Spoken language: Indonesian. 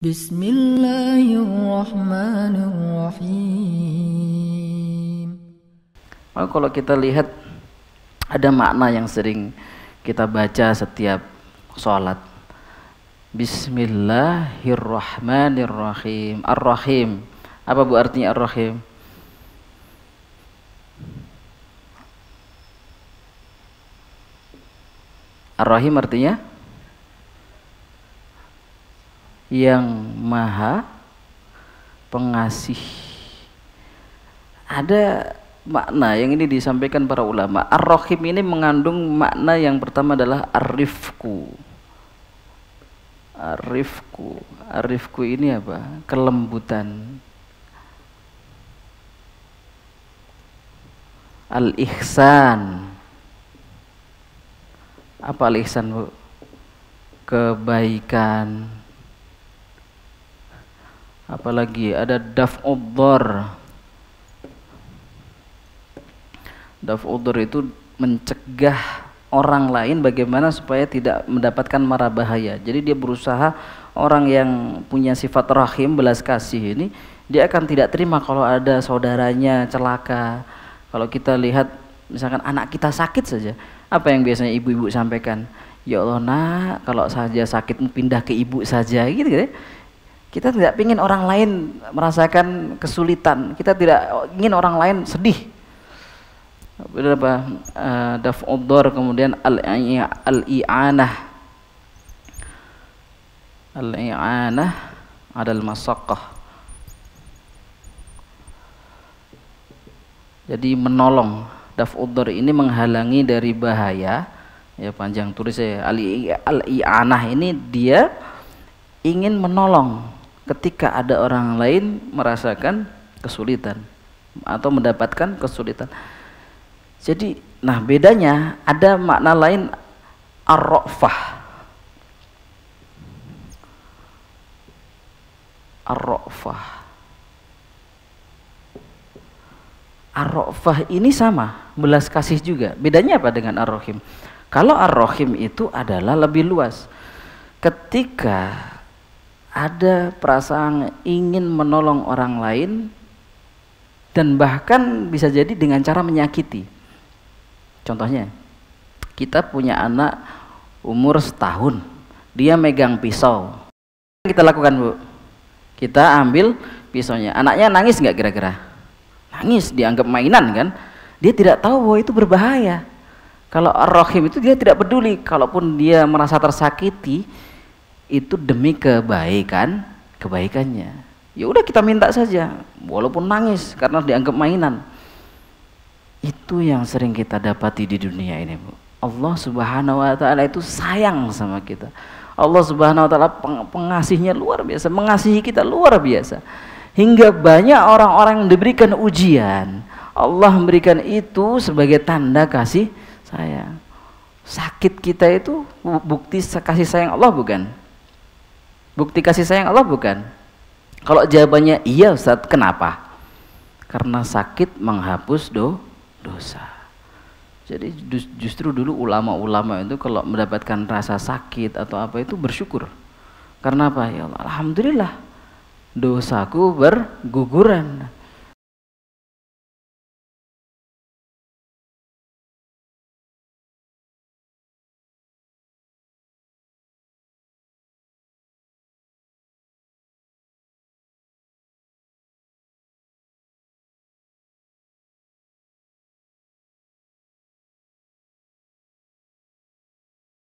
Bismillahirrahmanirrahim. Oh, kalau kita lihat ada makna yang sering kita baca setiap sholat. Bismillahirrahmanirrahim. Ar-Rahim. Apa bu artinya Ar-Rahim? Ar-Rahim artinya? yang maha pengasih. Ada makna yang ini disampaikan para ulama. Ar-Rahim ini mengandung makna yang pertama adalah arifku. Arifku. Arifku ini apa? Kelembutan. Al-ihsan. Apa al-ihsan, Kebaikan apalagi ada daf'ud odor. daf'ud odor itu mencegah orang lain bagaimana supaya tidak mendapatkan mara bahaya jadi dia berusaha orang yang punya sifat rahim belas kasih ini dia akan tidak terima kalau ada saudaranya celaka kalau kita lihat misalkan anak kita sakit saja apa yang biasanya ibu-ibu sampaikan ya Allah nak kalau saja sakit pindah ke ibu saja gitu, gitu kita tidak ingin orang lain merasakan kesulitan. Kita tidak ingin orang lain sedih. Berapa eh, daf'udzar kemudian al-i'anah. Al-i'anah adalah masakah. Jadi menolong Daf odor ini menghalangi dari bahaya ya panjang tulis ya al-i'anah ini dia ingin menolong ketika ada orang lain merasakan kesulitan atau mendapatkan kesulitan. Jadi, nah bedanya ada makna lain arrofah. Arrofah. Arrofah ini sama, belas kasih juga. Bedanya apa dengan arrohim? Kalau arrohim itu adalah lebih luas. Ketika ada perasaan ingin menolong orang lain dan bahkan bisa jadi dengan cara menyakiti. Contohnya, kita punya anak umur setahun, dia megang pisau. Kita lakukan bu, kita ambil pisaunya. Anaknya nangis nggak kira-kira? Nangis, dianggap mainan kan? Dia tidak tahu bahwa itu berbahaya. Kalau ar itu dia tidak peduli, kalaupun dia merasa tersakiti, itu demi kebaikan kebaikannya ya udah kita minta saja walaupun nangis karena dianggap mainan itu yang sering kita dapati di dunia ini bu Allah subhanahu wa ta'ala itu sayang sama kita Allah subhanahu wa ta'ala peng pengasihnya luar biasa mengasihi kita luar biasa hingga banyak orang-orang yang diberikan ujian Allah memberikan itu sebagai tanda kasih sayang sakit kita itu bukti kasih sayang Allah bukan? Bukti kasih sayang Allah bukan? Kalau jawabannya iya Ustaz, kenapa? Karena sakit menghapus do dosa. Jadi justru dulu ulama-ulama itu kalau mendapatkan rasa sakit atau apa itu bersyukur. Karena apa? Ya Allah, alhamdulillah dosaku berguguran